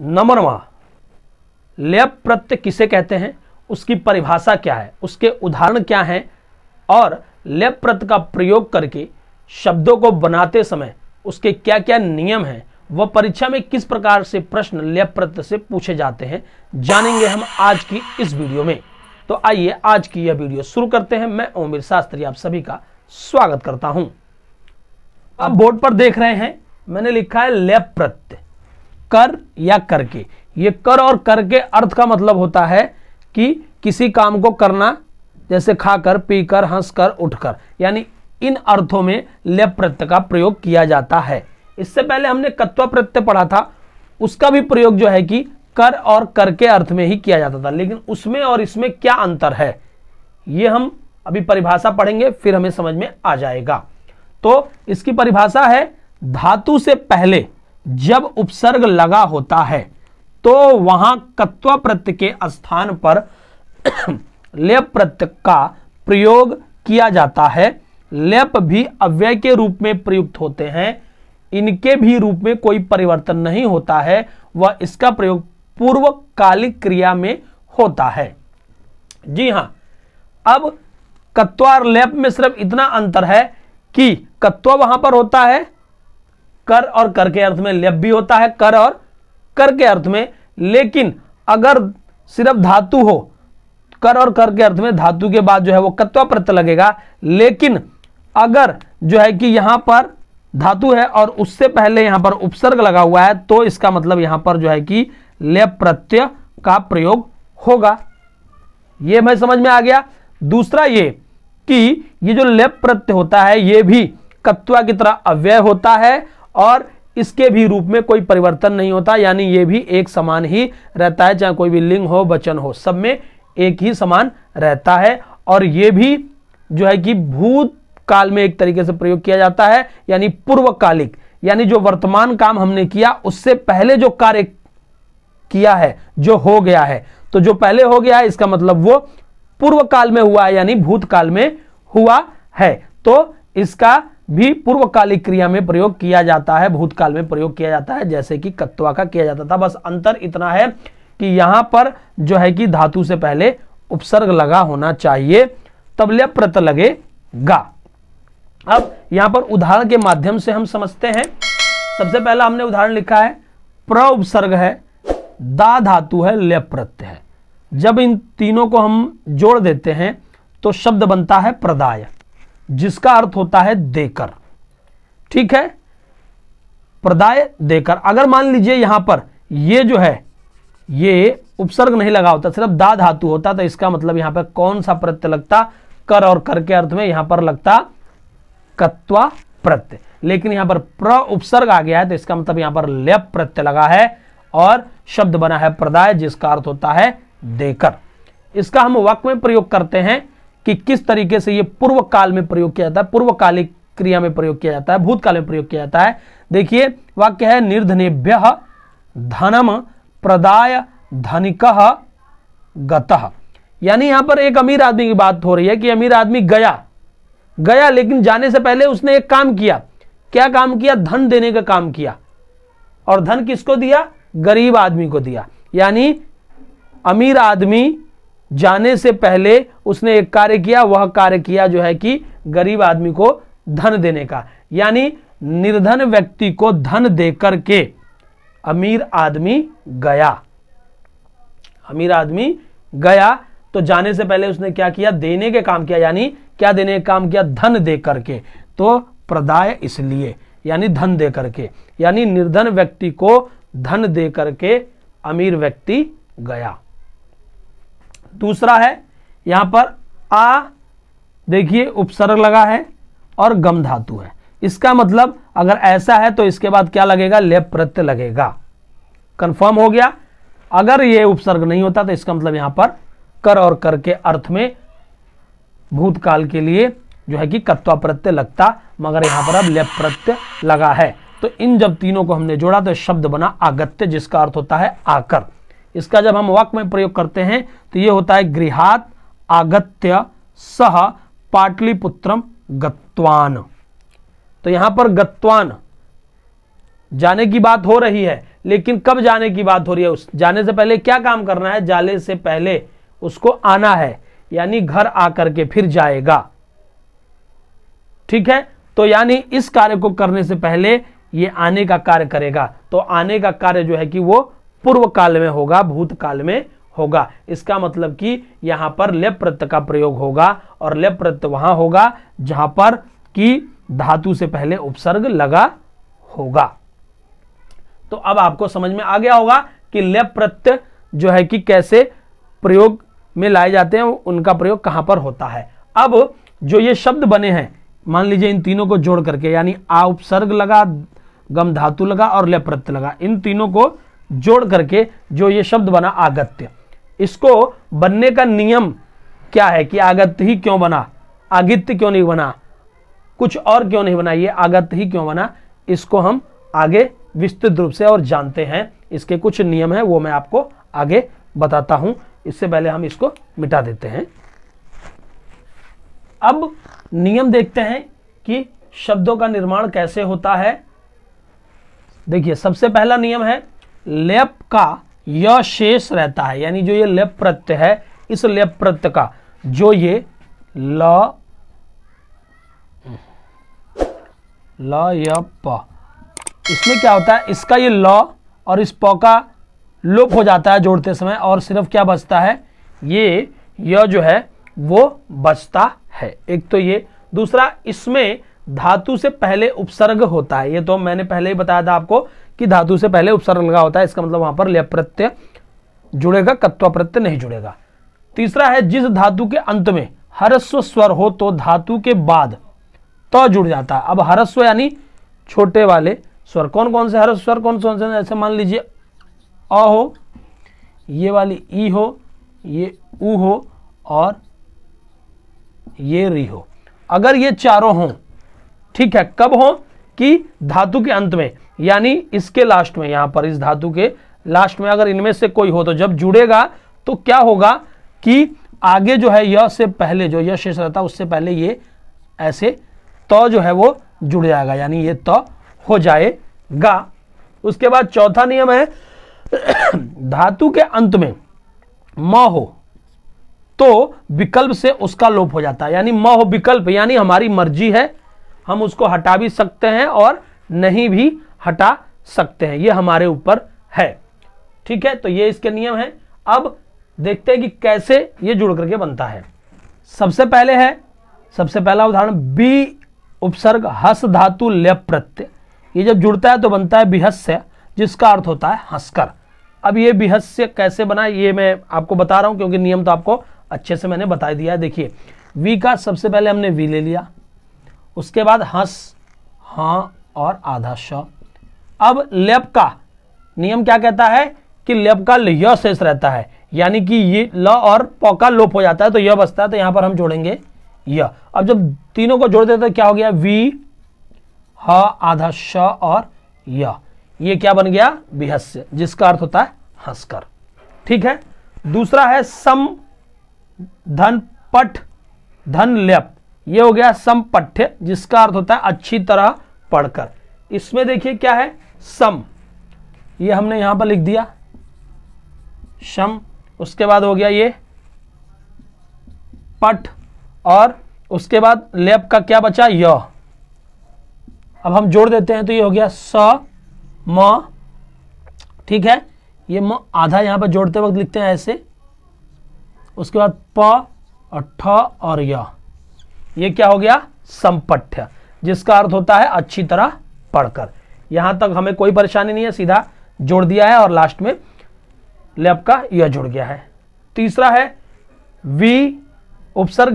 नंबरवा लेप प्रत्यय किसे कहते हैं उसकी परिभाषा क्या है उसके उदाहरण क्या हैं और लेप प्रत्यय का प्रयोग करके शब्दों को बनाते समय उसके क्या क्या नियम हैं वह परीक्षा में किस प्रकार से प्रश्न लेप प्रत्यय से पूछे जाते हैं जानेंगे हम आज की इस वीडियो में तो आइए आज की यह वीडियो शुरू करते हैं मैं ओमिर शास्त्री आप सभी का स्वागत करता हूं आप बोर्ड पर देख रहे हैं मैंने लिखा है लेप प्रत्यय कर या करके ये कर और कर के अर्थ का मतलब होता है कि किसी काम को करना जैसे खाकर पीकर हंसकर उठकर यानी इन अर्थों में लेप प्रत्यय का प्रयोग किया जाता है इससे पहले हमने कत्व प्रत्यय पढ़ा था उसका भी प्रयोग जो है कि कर और कर के अर्थ में ही किया जाता था लेकिन उसमें और इसमें क्या अंतर है ये हम अभी परिभाषा पढ़ेंगे फिर हमें समझ में आ जाएगा तो इसकी परिभाषा है धातु से पहले जब उपसर्ग लगा होता है तो वहां कत्व प्रत्यय के स्थान पर लेप प्रत्यय का प्रयोग किया जाता है लेप भी अव्यय के रूप में प्रयुक्त होते हैं इनके भी रूप में कोई परिवर्तन नहीं होता है वह इसका प्रयोग पूर्वकालिक क्रिया में होता है जी हाँ अब कत्वा और लेप में सिर्फ इतना अंतर है कि कत्व वहां पर होता है कर और कर के अर्थ में लेप भी होता है कर और कर के अर्थ में लेकिन अगर सिर्फ धातु हो कर और कर के अर्थ में धातु के बाद जो है वो कत्वा प्रत लगेगा लेकिन अगर जो है कि यहां पर धातु है और उससे पहले यहां पर उपसर्ग लगा हुआ है तो इसका मतलब यहां पर जो है कि लेप प्रत्यय का प्रयोग होगा यह मैं समझ में आ गया दूसरा ये कि ये जो लेप प्रत्यय होता है ये भी कत्वा की तरह अव्यय होता है और इसके भी रूप में कोई परिवर्तन नहीं होता यानी ये भी एक समान ही रहता है चाहे कोई भी लिंग हो वचन हो सब में एक ही समान रहता है और ये भी जो है कि भूत काल में एक तरीके से प्रयोग किया जाता है यानी पूर्वकालिक यानी जो वर्तमान काम हमने किया उससे पहले जो कार्य किया है जो हो गया है तो जो पहले हो गया है इसका मतलब वो पूर्व काल में हुआ है यानी भूतकाल में हुआ है तो इसका भी पूर्वकालिक क्रिया में प्रयोग किया जाता है भूतकाल में प्रयोग किया जाता है जैसे कि कत्वा का किया जाता था बस अंतर इतना है कि यहां पर जो है कि धातु से पहले उपसर्ग लगा होना चाहिए तब प्रत लगेगा अब यहां पर उदाहरण के माध्यम से हम समझते हैं सबसे पहला हमने उदाहरण लिखा है प्र उपसर्ग है दा धातु है लय प्रत्यय है जब इन तीनों को हम जोड़ देते हैं तो शब्द बनता है प्रदाय जिसका अर्थ होता है देकर ठीक है प्रदाय देकर अगर मान लीजिए यहां पर ये जो है ये उपसर्ग नहीं लगा होता सिर्फ दा धातु होता तो इसका मतलब यहां पर कौन सा प्रत्यय लगता कर और कर के अर्थ में यहां पर लगता कत्वा प्रत्यय लेकिन यहां पर प्र उपसर्ग आ गया है तो इसका मतलब यहां पर लेप प्रत्यय लगा है और शब्द बना है प्रदाय जिसका अर्थ होता है देकर इसका हम वाक्य में प्रयोग करते हैं कि किस तरीके से यह पूर्व काल में प्रयोग किया जाता है पूर्वकालिक क्रिया में प्रयोग किया जाता है भूतकाल में प्रयोग किया जाता है देखिए वाक्य है निर्धनेभ्य धनम प्रदाय धनिक गतः यानी यहां पर एक अमीर आदमी की बात हो रही है कि अमीर आदमी गया गया लेकिन जाने से पहले उसने एक काम किया क्या काम किया धन देने का काम किया और धन किसको दिया गरीब आदमी को दिया यानी अमीर आदमी जाने से पहले उसने एक कार्य किया वह कार्य किया जो है कि गरीब आदमी को धन देने का यानी निर्धन व्यक्ति को धन देकर के अमीर आदमी गया अमीर आदमी गया तो जाने से पहले उसने क्या किया देने के काम किया यानी क्या देने का काम किया धन दे करके तो प्रदाय इसलिए यानी धन दे करके यानी निर्धन व्यक्ति को धन दे करके अमीर व्यक्ति गया दूसरा है यहाँ पर आ देखिए उपसर्ग लगा है और गम धातु है इसका मतलब अगर ऐसा है तो इसके बाद क्या लगेगा लेप प्रत्यय लगेगा कंफर्म हो गया अगर यह उपसर्ग नहीं होता तो इसका मतलब यहां पर कर और कर के अर्थ में भूतकाल के लिए जो है कि कत्वा प्रत्यय लगता मगर यहां पर अब लेप प्रत्यय लगा है तो इन जब तीनों को हमने जोड़ा तो शब्द बना आगत्य जिसका अर्थ होता है आकर इसका जब हम वाक्य में प्रयोग करते हैं तो ये होता है गृहात आगत्य सह पाटलिपुत्रम गत्वान तो यहां पर गत्वान जाने की बात हो रही है लेकिन कब जाने की बात हो रही है उस जाने से पहले क्या काम करना है जाने से पहले उसको आना है यानी घर आकर के फिर जाएगा ठीक है तो यानी इस कार्य को करने से पहले ये आने का कार्य करेगा तो आने का कार्य जो है कि वो पूर्व काल में होगा भूतकाल में होगा इसका मतलब कि यहां पर लेप का प्रयोग होगा और लेप वहां होगा जहां पर कि धातु से पहले उपसर्ग लगा होगा तो अब आपको समझ में आ गया होगा कि लेप प्रत्यय जो है कि कैसे प्रयोग में लाए जाते हैं उनका प्रयोग कहां पर होता है अब जो ये शब्द बने हैं मान लीजिए इन तीनों को जोड़ करके यानी आ उपसर्ग लगा गम धातु लगा और लेप लगा इन तीनों को जोड़ करके जो ये शब्द बना आगत्य इसको बनने का नियम क्या है कि आगत्य ही क्यों बना आगित्य क्यों नहीं बना कुछ और क्यों नहीं बना ये आगत्य ही क्यों बना इसको हम आगे विस्तृत रूप से और जानते हैं इसके कुछ नियम हैं वो मैं आपको आगे बताता हूं इससे पहले हम इसको मिटा देते हैं अब नियम देखते हैं कि शब्दों का निर्माण कैसे होता है देखिए सबसे पहला नियम है लेप का यह शेष रहता है यानी जो ये लेप प्रत्यय है इस लेप प्रत्यय का जो ये ल इसमें क्या होता है इसका ये ल और इस प का लोप हो जाता है जोड़ते समय और सिर्फ क्या बचता है ये यह जो है वो बचता है एक तो ये दूसरा इसमें धातु से पहले उपसर्ग होता है ये तो मैंने पहले ही बताया था आपको कि धातु से पहले उपसर्ग लगा होता है इसका मतलब वहां पर लय प्रत्यय जुड़ेगा कत्व प्रत्यय नहीं जुड़ेगा तीसरा है जिस धातु के अंत में हरस्व स्वर हो तो धातु के बाद त तो जुड़ जाता है अब हरस्व यानी छोटे वाले स्वर कौन कौन से हरस्व स्वर कौन कौन से ऐसे मान लीजिए अ हो ये वाली ई हो ये ऊ हो और ये री हो अगर ये चारों हों ठीक है कब हो कि धातु के अंत में यानी इसके लास्ट में यहां पर इस धातु के लास्ट में अगर इनमें से कोई हो तो जब जुड़ेगा तो क्या होगा कि आगे जो है यह से पहले जो यह शेष रहता उससे पहले ये ऐसे तो जो है वो जुड़ जाएगा यानी ये तो हो जाएगा उसके बाद चौथा नियम है धातु के अंत में म हो तो विकल्प से उसका लोप हो जाता है यानी म हो विकल्प यानी हमारी मर्जी है हम उसको हटा भी सकते हैं और नहीं भी हटा सकते हैं ये हमारे ऊपर है ठीक है तो ये इसके नियम हैं अब देखते हैं कि कैसे ये जुड़ करके बनता है सबसे पहले है सबसे पहला उदाहरण बी उपसर्ग हस धातु लेप प्रत्यय ये जब जुड़ता है तो बनता है बिहस्य जिसका अर्थ होता है हंसकर अब ये बिहस्य कैसे बना ये मैं आपको बता रहा हूं क्योंकि नियम तो आपको अच्छे से मैंने बता दिया है देखिए वी का सबसे पहले हमने वी ले लिया उसके बाद हंस हां और आधा श अब लेप का नियम क्या कहता है कि लेप का य शेष रहता है यानी कि ये ल और प का लोप हो जाता है तो यह बचता है तो यहां पर हम जोड़ेंगे य अब जब तीनों को जोड़ देते तो क्या हो गया वी ह आधा श और य ये क्या बन गया विहस्य जिसका अर्थ होता है हंसकर ठीक है दूसरा है सम धन पट धन लेप ये हो गया पठ्य जिसका अर्थ होता है अच्छी तरह पढ़कर इसमें देखिए क्या है सम ये हमने यहां पर लिख दिया सम उसके बाद हो गया ये पठ और उसके बाद लेप का क्या बचा य अब हम जोड़ देते हैं तो ये हो गया स म ठीक है ये म आधा यहां पर जोड़ते वक्त लिखते हैं ऐसे उसके बाद प और ठ और या ये क्या हो गया संपठ्य जिसका अर्थ होता है अच्छी तरह पढ़कर यहां तक हमें कोई परेशानी नहीं है सीधा जोड़ दिया है और लास्ट में लेप का यह जुड़ गया है तीसरा है वी उपसर्ग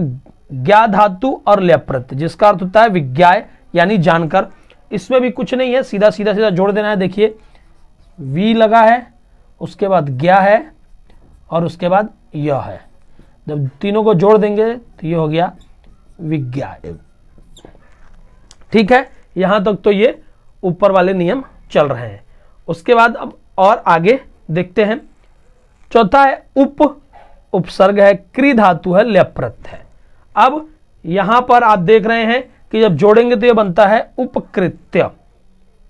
ज्ञा धातु और लेप्रत जिसका अर्थ होता है विज्ञाय यानी जानकर इसमें भी कुछ नहीं है सीधा सीधा सीधा जोड़ देना है देखिए वी लगा है उसके बाद ज्ञा है और उसके बाद यह है जब तीनों को जोड़ देंगे तो ये हो गया विज्ञा ठीक है यहां तक तो ये ऊपर वाले नियम चल रहे हैं उसके बाद अब और आगे देखते हैं चौथा है उप उपसर्ग है क्री धातु है लेप्रत है अब यहां पर आप देख रहे हैं कि जब जोड़ेंगे तो ये बनता है उपकृत्य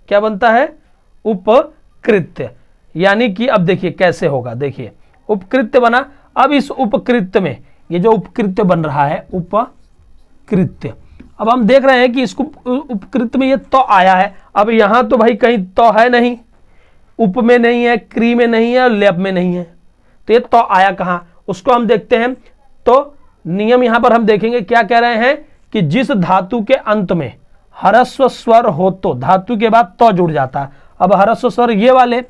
क्या बनता है उपकृत्य यानी कि अब देखिए कैसे होगा देखिए उपकृत्य बना अब इस उपकृत्य में ये जो उपकृत्य बन रहा है उप कृत्य अब हम देख रहे हैं कि इसको उपकृत में ये तो आया है अब यहां तो भाई कहीं तो है नहीं उप में नहीं है क्री में नहीं है और में नहीं है तो ये तो आया कहाँ उसको हम देखते हैं तो नियम यहां पर हम देखेंगे क्या कह रहे हैं कि जिस धातु के अंत में हरस्व स्वर हो तो धातु के बाद तो जुड़ जाता है अब हरस्व स्वर ये वाले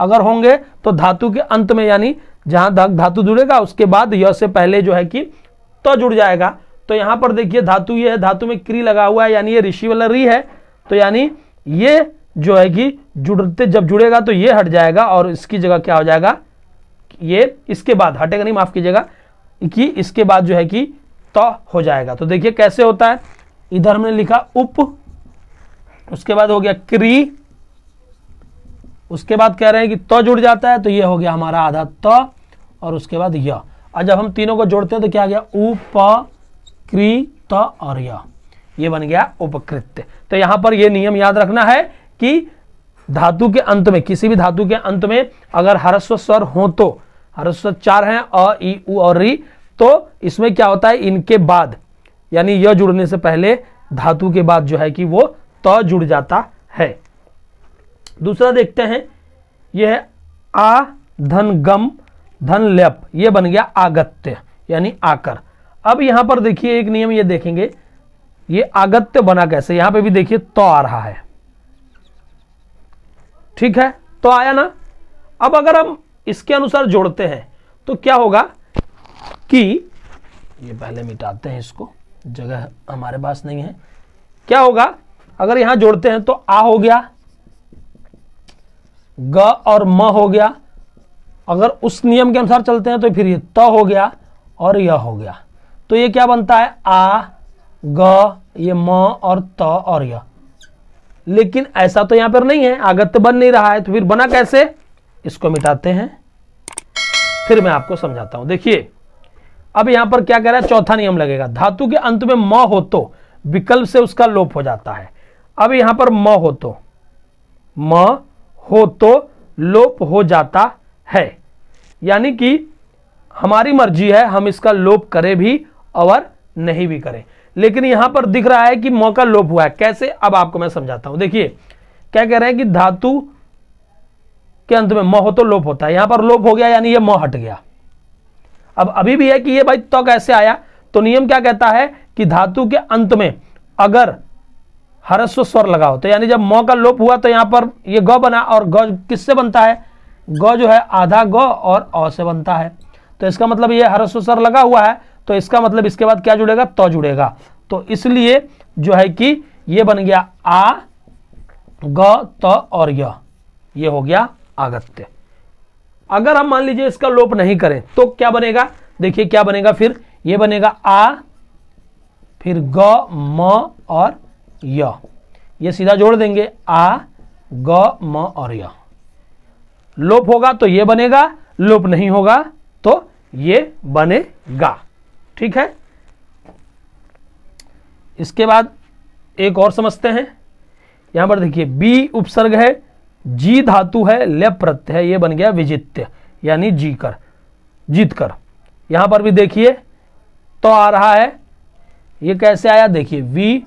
अगर होंगे तो धातु के अंत में यानी जहां धातु जुड़ेगा उसके बाद यह से पहले जो है कि तो जुड़ जाएगा तो यहां पर देखिए धातु ये है धातु में क्री लगा हुआ है यानी ये ऋषि वाला री है तो यानी ये जो है कि जुड़ते जब जुड़ेगा तो ये हट जाएगा और इसकी जगह क्या हो जाएगा ये इसके बाद हटेगा नहीं माफ कीजिएगा कि इसके बाद जो है कि तो हो जाएगा तो देखिए कैसे होता है इधर हमने लिखा उप उसके बाद हो गया क्री उसके बाद कह रहे हैं कि त तो जुड़ जाता है तो ये हो गया हमारा आधा त तो और उसके बाद य और जब हम तीनों को जोड़ते हैं तो क्या आ गया उप कृत और ये बन गया उपकृत्य तो यहां पर यह नियम याद रखना है कि धातु के अंत में किसी भी धातु के अंत में अगर हरस्व स्वर हो तो हरस्व चार हैं अ ई उ और री तो इसमें क्या होता है इनके बाद यानी यह जुड़ने से पहले धातु के बाद जो है कि वो त जुड़ जाता है दूसरा देखते हैं यह है आ धन गम धन लेप ये बन गया आगत्य यानी आकर अब यहां पर देखिए एक नियम ये देखेंगे ये आगत्य बना कैसे यहां पे भी देखिए तो आ रहा है ठीक है तो आया ना अब अगर हम इसके अनुसार जोड़ते हैं तो क्या होगा कि ये पहले मिटाते हैं इसको जगह हमारे पास नहीं है क्या होगा अगर यहां जोड़ते हैं तो आ हो गया ग और म हो गया अगर उस नियम के अनुसार चलते हैं तो फिर ये त तो हो गया और यह हो गया तो ये क्या बनता है आ ग ये म और त और य लेकिन ऐसा तो यहां पर नहीं है आगत्य बन नहीं रहा है तो फिर बना कैसे इसको मिटाते हैं फिर मैं आपको समझाता हूं देखिए अब यहां पर क्या कह रहा है चौथा नियम लगेगा धातु के अंत में म हो तो विकल्प से उसका लोप हो जाता है अब यहां पर म हो तो म हो तो लोप हो जाता है यानी कि हमारी मर्जी है हम इसका लोप करें भी और नहीं भी करें लेकिन यहां पर दिख रहा है कि मौका लोप हुआ है कैसे अब आपको मैं समझाता हूं देखिए क्या कह रहे हैं कि धातु के अंत में मोह तो लोप होता है यहां पर लोप हो गया यानी यह मोह हट गया अब अभी भी है कि यह भाई तो कैसे आया तो नियम क्या कहता है कि धातु के अंत में अगर हरस्व स्वर लगा तो यानी जब मौ का लोप हुआ तो यहां पर ये गौ बना और गौ किससे बनता है गौ जो है आधा गौ और अ से बनता है तो इसका मतलब ये हरस्व स्वर लगा हुआ है तो इसका मतलब इसके बाद क्या जुड़ेगा तो जुड़ेगा तो इसलिए जो है कि ये बन गया आ ग त और य ये हो गया आगत्य अगर हम मान लीजिए इसका लोप नहीं करें तो क्या बनेगा देखिए क्या बनेगा फिर ये बनेगा आ फिर ग म और य ये सीधा जोड़ देंगे आ ग म और य लोप होगा तो ये बनेगा लोप नहीं होगा तो ये बनेगा ठीक है इसके बाद एक और समझते हैं यहां पर देखिए बी उपसर्ग है जी धातु है लेप प्रत्यय ये बन गया विजित्य यानी जी कर जीत कर यहां पर भी देखिए तो आ रहा है ये कैसे आया देखिए वी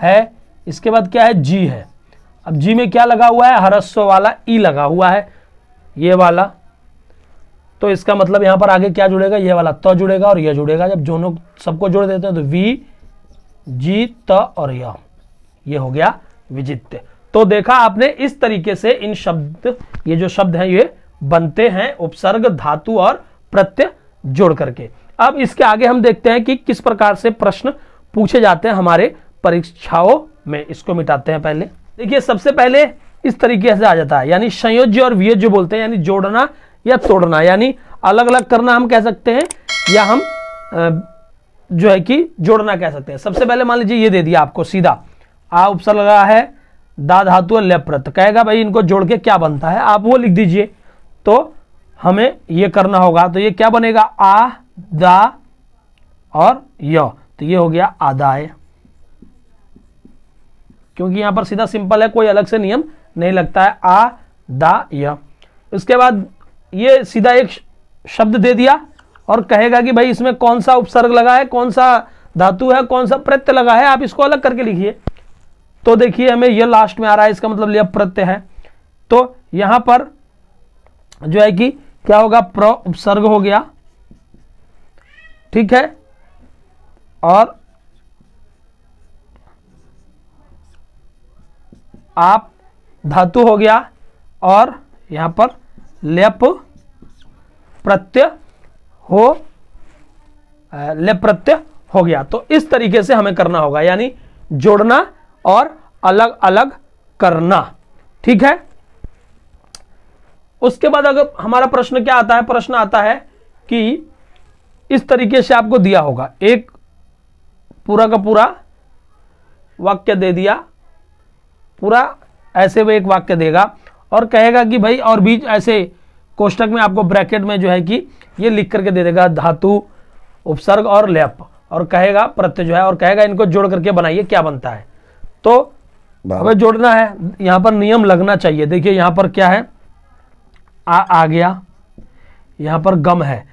है इसके बाद क्या है जी है अब जी में क्या लगा हुआ है हरस्व वाला ई लगा हुआ है ये वाला तो इसका मतलब यहां पर आगे क्या जुड़ेगा यह वाला त जुड़ेगा और यह जुड़ेगा जब दोनों सबको जोड़ देते हैं तो वी जी त और यह ये हो गया विजित्य तो देखा आपने इस तरीके से इन शब्द ये जो शब्द हैं ये बनते हैं उपसर्ग धातु और प्रत्यय जोड़ करके अब इसके आगे हम देखते हैं कि किस प्रकार से प्रश्न पूछे जाते हैं हमारे परीक्षाओं में इसको मिटाते हैं पहले देखिए सबसे पहले इस तरीके से आ जाता है यानी संयोज्य और वियोज्य बोलते हैं यानी जोड़ना या तोड़ना यानी अलग अलग करना हम कह सकते हैं या हम जो है कि जोड़ना कह सकते हैं सबसे पहले मान लीजिए ये दे दिया आपको सीधा आ उपसर्ग लगा है दा धातु और लेप्रत कहेगा भाई इनको जोड़ के क्या बनता है आप वो लिख दीजिए तो हमें ये करना होगा तो ये क्या बनेगा आ दा और य तो ये हो गया आदाय क्योंकि यहां पर सीधा सिंपल है कोई अलग से नियम नहीं लगता है आ दा य उसके बाद ये सीधा एक शब्द दे दिया और कहेगा कि भाई इसमें कौन सा उपसर्ग लगा है कौन सा धातु है कौन सा प्रत्यय लगा है आप इसको अलग करके लिखिए तो देखिए हमें यह लास्ट में आ रहा है इसका मतलब लिया प्रत्यय है तो यहां पर जो है कि क्या होगा प्र उपसर्ग हो गया ठीक है और आप धातु हो गया और यहां पर लेप प्रत्यय हो लेप प्रत्यय हो गया तो इस तरीके से हमें करना होगा यानी जोड़ना और अलग अलग करना ठीक है उसके बाद अगर हमारा प्रश्न क्या आता है प्रश्न आता है कि इस तरीके से आपको दिया होगा एक पूरा का पूरा वाक्य दे दिया पूरा ऐसे वो एक वाक्य देगा और कहेगा कि भाई और बीच ऐसे कोष्टक में आपको ब्रैकेट में जो है कि ये लिख करके दे देगा धातु उपसर्ग और लेप और कहेगा प्रत्यय जो है और कहेगा इनको जोड़ करके बनाइए क्या बनता है तो हमें जोड़ना है यहां पर नियम लगना चाहिए देखिए यहां पर क्या है आ आ गया यहाँ पर गम है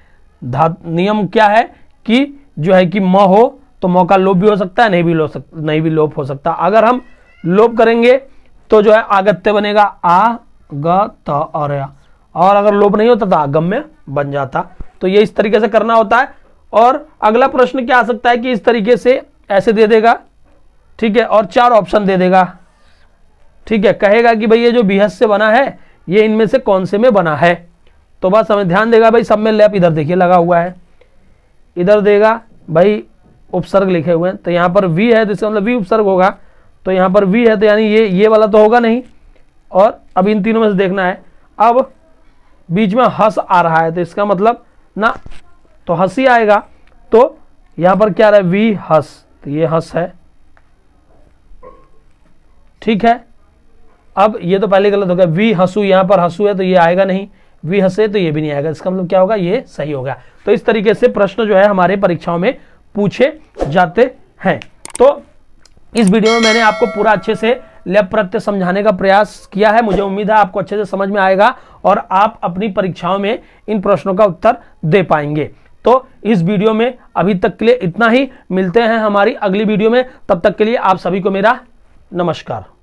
धात नियम क्या है कि जो है कि म हो तो मौका लोप भी हो सकता है नहीं भी लोप नहीं भी लोप हो सकता अगर हम लोप करेंगे तो जो है आगत्य बनेगा आ ग त और या और अगर लोप नहीं होता था गम्य में बन जाता तो ये इस तरीके से करना होता है और अगला प्रश्न क्या आ सकता है कि इस तरीके से ऐसे दे देगा ठीक है और चार ऑप्शन दे देगा ठीक है कहेगा कि भाई ये जो बिहस से बना है ये इनमें से कौन से में बना है तो बस हमें ध्यान देगा भाई सब में लैप इधर देखिए लगा हुआ है इधर देगा भाई उपसर्ग लिखे हुए हैं तो यहाँ पर वी है तो इसका मतलब वी उपसर्ग होगा तो यहाँ पर वी है तो यानी ये ये वाला तो होगा नहीं और अब इन तीनों में से देखना है अब बीच में हस आ रहा है तो इसका मतलब ना तो हंसी आएगा तो यहां पर क्या रहा है वी हस तो ये हस है ठीक है अब ये तो पहले गलत हो गया वी हंसू यहां पर हंसू है तो ये आएगा नहीं वी हंसे तो ये भी नहीं आएगा इसका मतलब क्या होगा ये सही होगा तो इस तरीके से प्रश्न जो है हमारे परीक्षाओं में पूछे जाते हैं तो इस वीडियो में मैंने आपको पूरा अच्छे से लेप प्रत्यय समझाने का प्रयास किया है मुझे उम्मीद है आपको अच्छे से समझ में आएगा और आप अपनी परीक्षाओं में इन प्रश्नों का उत्तर दे पाएंगे तो इस वीडियो में अभी तक के लिए इतना ही मिलते हैं हमारी अगली वीडियो में तब तक के लिए आप सभी को मेरा नमस्कार